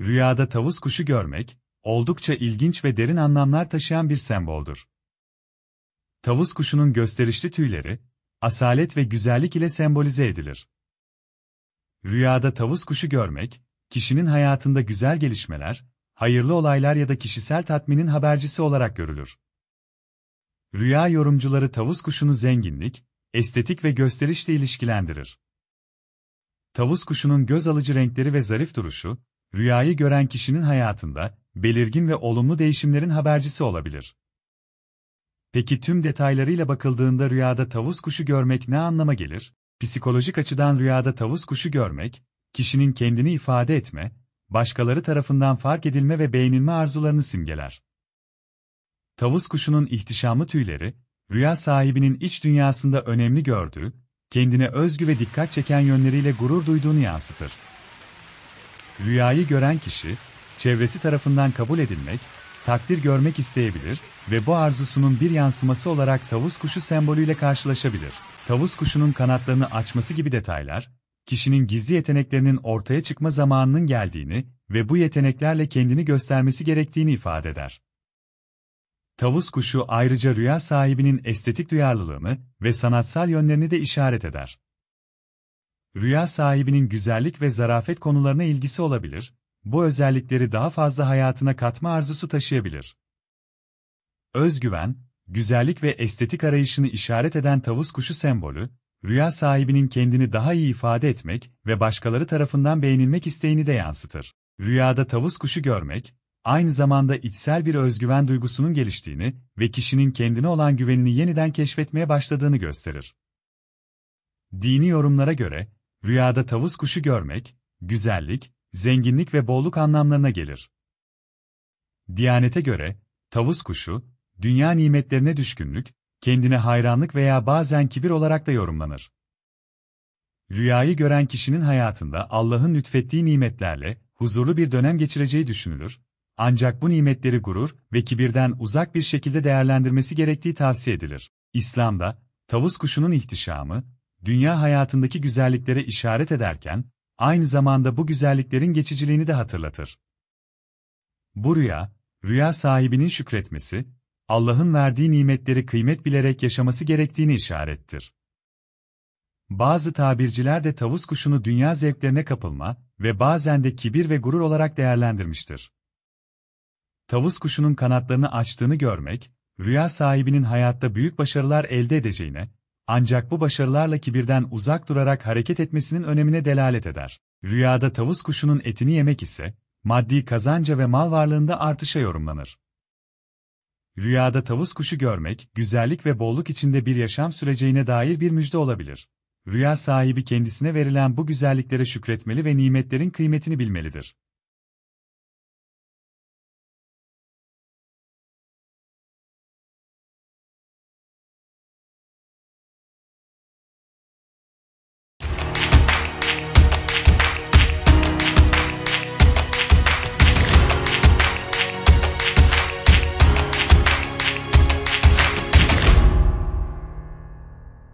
Rüyada tavus kuşu görmek, oldukça ilginç ve derin anlamlar taşıyan bir semboldür. Tavus kuşunun gösterişli tüyleri, asalet ve güzellik ile sembolize edilir. Rüyada tavus kuşu görmek, kişinin hayatında güzel gelişmeler, hayırlı olaylar ya da kişisel tatminin habercisi olarak görülür. Rüya yorumcuları tavus kuşunu zenginlik, estetik ve gösterişle ilişkilendirir. Tavus kuşunun göz alıcı renkleri ve zarif duruşu, rüyayı gören kişinin hayatında belirgin ve olumlu değişimlerin habercisi olabilir. Peki tüm detaylarıyla bakıldığında rüyada tavus kuşu görmek ne anlama gelir? Psikolojik açıdan rüyada tavus kuşu görmek, kişinin kendini ifade etme, başkaları tarafından fark edilme ve beğenilme arzularını simgeler. Tavus kuşunun ihtişamlı tüyleri, rüya sahibinin iç dünyasında önemli gördüğü, kendine özgü ve dikkat çeken yönleriyle gurur duyduğunu yansıtır. Rüyayı gören kişi, çevresi tarafından kabul edilmek, takdir görmek isteyebilir ve bu arzusunun bir yansıması olarak tavus kuşu sembolüyle karşılaşabilir. Tavus kuşunun kanatlarını açması gibi detaylar, kişinin gizli yeteneklerinin ortaya çıkma zamanının geldiğini ve bu yeteneklerle kendini göstermesi gerektiğini ifade eder. Tavus kuşu ayrıca rüya sahibinin estetik duyarlılığını ve sanatsal yönlerini de işaret eder. Rüya sahibinin güzellik ve zarafet konularına ilgisi olabilir, bu özellikleri daha fazla hayatına katma arzusu taşıyabilir. Özgüven, güzellik ve estetik arayışını işaret eden tavus kuşu sembolü, rüya sahibinin kendini daha iyi ifade etmek ve başkaları tarafından beğenilmek isteğini de yansıtır. Rüyada tavus kuşu görmek, aynı zamanda içsel bir özgüven duygusunun geliştiğini ve kişinin kendine olan güvenini yeniden keşfetmeye başladığını gösterir. Dini yorumlara göre, Rüyada tavus kuşu görmek, güzellik, zenginlik ve bolluk anlamlarına gelir. Diyanete göre, tavus kuşu, dünya nimetlerine düşkünlük, kendine hayranlık veya bazen kibir olarak da yorumlanır. Rüyayı gören kişinin hayatında Allah'ın lütfettiği nimetlerle huzurlu bir dönem geçireceği düşünülür, ancak bu nimetleri gurur ve kibirden uzak bir şekilde değerlendirmesi gerektiği tavsiye edilir. İslam'da, tavus kuşunun ihtişamı, dünya hayatındaki güzelliklere işaret ederken, aynı zamanda bu güzelliklerin geçiciliğini de hatırlatır. Bu rüya, rüya sahibinin şükretmesi, Allah'ın verdiği nimetleri kıymet bilerek yaşaması gerektiğini işarettir. Bazı tabirciler de tavus kuşunu dünya zevklerine kapılma ve bazen de kibir ve gurur olarak değerlendirmiştir. Tavus kuşunun kanatlarını açtığını görmek, rüya sahibinin hayatta büyük başarılar elde edeceğine, ancak bu başarılarla kibirden uzak durarak hareket etmesinin önemine delalet eder. Rüyada tavus kuşunun etini yemek ise, maddi kazanca ve mal varlığında artışa yorumlanır. Rüyada tavus kuşu görmek, güzellik ve bolluk içinde bir yaşam süreceğine dair bir müjde olabilir. Rüya sahibi kendisine verilen bu güzelliklere şükretmeli ve nimetlerin kıymetini bilmelidir.